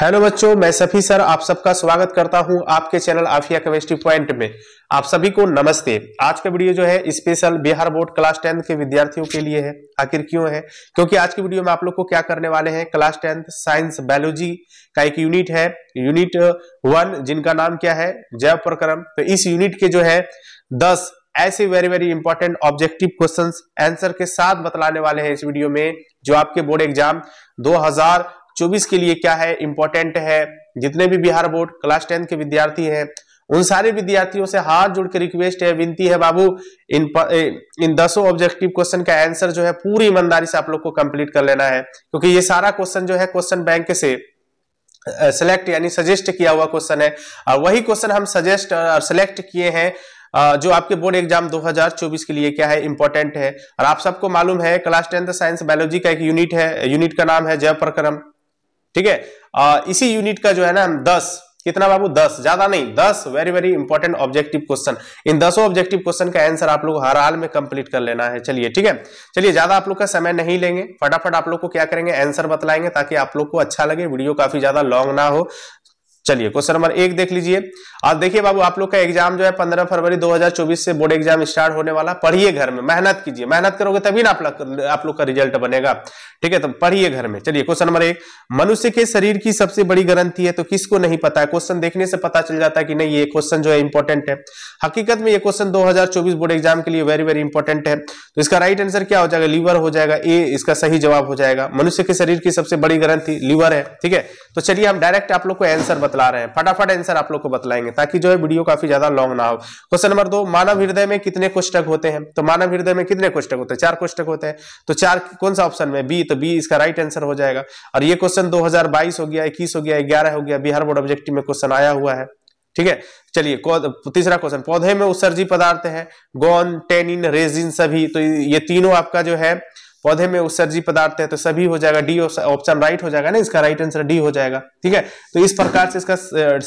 hello बच्चों मैं Safi sir आप सबका स्वागत करता हूं आपके चैनल आफिया केमिस्ट्री पॉइंट में आप सभी को नमस्ते आज का वीडियो जो है special Bihar board class tenth के विद्यार्थियों के लिए है आखिर क्यों है क्योंकि आज की वीडियो में आप लोग को क्या करने वाले हैं क्लास टेंथ साइंस बायोलॉजी का एक यूनिट है यूनिट वन जिनका नाम क्या है जैव प्रक्रम तो इस यूनिट के जो है दस ऐसे very very important objective questions answer के साथ बतलाने वाले हैं इस वीडियो में जो आपके बोर्ड एग्जाम चौबीस के लिए क्या है इंपॉर्टेंट है जितने भी बिहार बोर्ड क्लास टेंथ के विद्यार्थी हैं उन सारे विद्यार्थियों से हाथ जोड़ के रिक्वेस्ट है विनती है बाबू इन इन दसों ऑब्जेक्टिव क्वेश्चन का आंसर जो है पूरी ईमानदारी से आप लोग को कंप्लीट कर लेना है क्योंकि ये सारा क्वेश्चन जो है क्वेश्चन बैंक से सेलेक्ट यानी सजेस्ट किया हुआ क्वेश्चन है और वही क्वेश्चन हम सजेस्ट और सेलेक्ट किए हैं जो आपके बोर्ड एग्जाम 2024 के लिए क्या है इंपॉर्टेंट है और आप सबको मालूम है क्लास टेंथ साइंस बायोलॉजी का एक यूनिट है यूनिट का नाम है जयप्रक्रम ठीक है इसी यूनिट का जो है ना हम दस कितना बाबू दस ज्यादा नहीं दस very very important objective question इन दसों ऑब्जेक्टिव क्वेश्चन का आंसर आप लोग हर हाल में कंप्लीट कर लेना है चलिए ठीक है चलिए ज्यादा आप लोग का समय नहीं लेंगे फटाफट आप लोग को क्या करेंगे आंसर बतलाएंगे ताकि आप लोग को अच्छा लगे वीडियो काफी ज्यादा लॉन्ग ना हो चलिए क्वेश्चन नंबर एक देख लीजिए और देखिए बाबू आप लोग का एग्जाम जो है 15 फरवरी 2024 से बोर्ड एग्जाम स्टार्ट होने वाला पढ़िए घर में मेहनत कीजिए मेहनत करोगे तभी ना आप लोग का रिजल्ट बनेगा ठीक है तो पढ़िए घर में चलिए क्वेश्चन नंबर एक मनुष्य के शरीर की सबसे बड़ी ग्रंथी है तो किसको नहीं पता है क्वेश्चन देखने से पता चल जाता है कि नहीं ये क्वेश्चन जो है इंपॉर्टेंट है हकीकत में ये क्वेश्चन दो बोर्ड एग्जाम के लिए वेरी वेरी इंपॉर्टेंट है तो इसका राइट आंसर क्या हो जाएगा लीवर हो जाएगा ए इसका सही जवाब हो जाएगा मनुष्य के शरीर की सबसे बड़ी ग्रंथी लीवर है ठीक है तो चलिए हम डायरेक्ट आप लोग को आंसर बतला रहे हैं फटाफट आंसर आप लोग को बतलाएंगे ताकि जो है वीडियो काफी ज्यादा लॉन्ग ना हो क्वेश्चन नंबर दो मानव हृदय में कितने कोष्टक होते हैं तो मानव हृदय में कितने कोष्टक होते हैं चार कोष्टक होते हैं तो चार कौन सा ऑप्शन में बी तो बी इसका राइट आंसर हो जाएगा और ये क्वेश्चन दो हो गया इक्कीस हो गया ग्यारह हो गया बिहार बोर्ड ऑब्जेक्टिव में क्वेश्चन आया हुआ है ठीक है चलिए तीसरा क्वेश्चन पौधे में उत्सर्जी पदार्थ है गोन टेनिन रेजिन सभी तो ये तीनों आपका जो है पौधे में उत्सर्जी पदार्थ है तो सभी हो जाएगा डी ऑप्शन राइट हो जाएगा ना इसका राइट आंसर डी हो जाएगा ठीक है तो इस प्रकार से इसका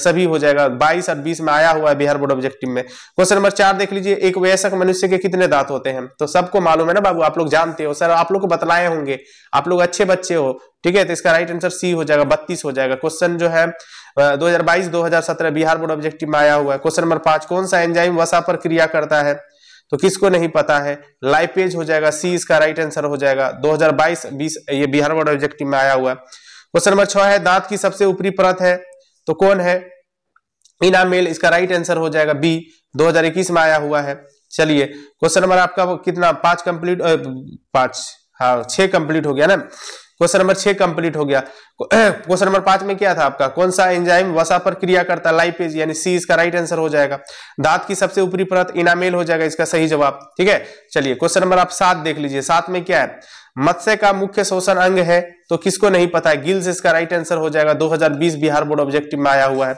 सभी हो जाएगा बाईस और बीस में आया हुआ है बिहार बोर्ड ऑब्जेक्टिव में क्वेश्चन नंबर चार देख लीजिए एक वयस्क मनुष्य के कितने दांत होते हैं तो सबको मालूम है ना बाबू आप लोग जानते हो सर आप लोग को बतलाए होंगे आप लोग अच्छे बच्चे हो ठीक है तो इसका राइट आंसर सी हो जाएगा बत्तीस हो जाएगा क्वेश्चन जो है 2022-2017 बिहार बोर्ड ऑब्जेक्टिव में आया हुआ है क्वेश्चन नंबर पांच कौन सा एंजाइम वसा पर क्रिया करता है तो किसको नहीं पता है लाइपेज हो जाएगा सी इसका राइट आंसर हो जाएगा 2022 20 ये बिहार बोर्ड ऑब्जेक्टिव में आया हुआ क्वेश्चन नंबर छह है दांत की सबसे ऊपरी परत है तो कौन है इनामेल इसका राइट आंसर हो जाएगा बी 2021 में आया हुआ है चलिए क्वेश्चन नंबर आपका कितना पांच कंप्लीट पांच हाँ छह कंप्लीट हो गया ना क्वेश्चन नंबर छह कंप्लीट हो गया क्वेश्चन नंबर पांच में क्या था आपका कौन सा एंजाइम वसा पर क्रिया करता लाइपेज यानी सी इसका राइट आंसर हो जाएगा दांत की सबसे ऊपरी परत इनामेल हो जाएगा इसका सही जवाब ठीक है चलिए क्वेश्चन नंबर आप सात देख लीजिए सात में क्या है मत्स्य का मुख्य शोषण अंग है तो किसको नहीं पता है गिल्स इसका राइट आंसर हो जाएगा दो बिहार बोर्ड ऑब्जेक्टिव में आया हुआ है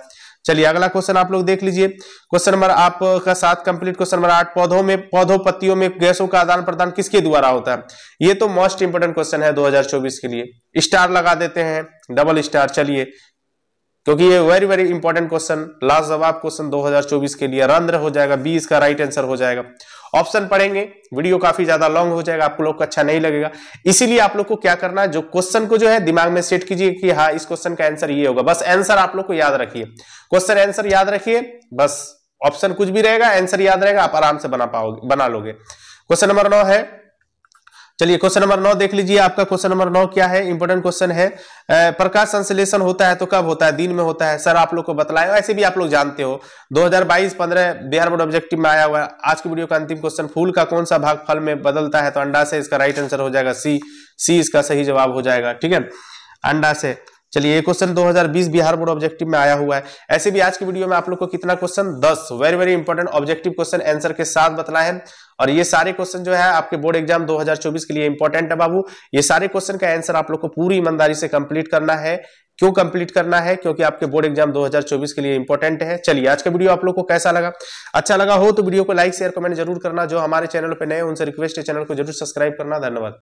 चलिए अगला क्वेश्चन आप लोग देख लीजिए क्वेश्चन नंबर आपका साथ कंप्लीट क्वेश्चन नंबर आठ पौधों में पौधों पत्तियों में गैसों का आदान प्रदान किसके द्वारा होता है ये तो मोस्ट इंपोर्टेंट क्वेश्चन है 2024 के लिए स्टार लगा देते हैं डबल स्टार चलिए क्योंकि ये very very important question last जवाब क्वेश्चन 2024 के लिए रंध्र हो जाएगा बी इसका राइट आंसर हो जाएगा ऑप्शन पढ़ेंगे वीडियो काफी ज्यादा लॉन्ग हो जाएगा आप लोग को अच्छा नहीं लगेगा इसीलिए आप लोग को क्या करना है जो क्वेश्चन को जो है दिमाग में सेट कीजिए कि हाँ इस क्वेश्चन का आंसर ये होगा बस आंसर आप लोग को याद रखिए क्वेश्चन आंसर याद रखिए बस ऑप्शन कुछ भी रहेगा आंसर याद रहेगा आप आराम से बना पाओगे बना लोगे क्वेश्चन नंबर नौ है चलिए क्वेश्चन नंबर नौ देख लीजिए आपका क्वेश्चन नंबर नौ क्या है इंपोर्टेंट क्वेश्चन है प्रकाश संश्लेषण होता है तो कब होता है दिन में होता है सर आप लोग को बतलाएं ऐसे भी आप लोग जानते हो 2022 15 बिहार बोर्ड ऑब्जेक्टिव में आया हुआ है आज की वीडियो का अंतिम क्वेश्चन फूल का कौन सा भाग फल में बदलता है तो अंडा से इसका राइट आंसर हो जाएगा सी सी इसका सही जवाब हो जाएगा ठीक है अंडा से चलिए ये क्वेश्चन 2020 बिहार बोर्ड ऑब्जेक्टिव में आया हुआ है ऐसे भी आज की वीडियो में आप लोग को कितना question 10 very very important objective question answer के साथ बतला है और ये सारे क्वेश्चन जो है आपके बोर्ड एग्जाम 2024 के लिए इंपॉर्टेंट है बाबू ये सारे क्वेश्चन का आंसर आप लोग को पूरी ईमानदारी से कंप्लीट करना है क्यों कंप्लीट करना है क्योंकि आपके बोर्ड एग्जाम 2024 के लिए इंपॉर्टेंट है चलिए आज का वीडियो आप लोग को कैसा लगा अच्छा लगा हो तो वीडियो को लाइक शेयर कमेंट जरूर करना जो हमारे चैनल पर नए उनसे रिक्वेस्ट है चैनल को जरूर सब्सक्राइब करना धन्यवाद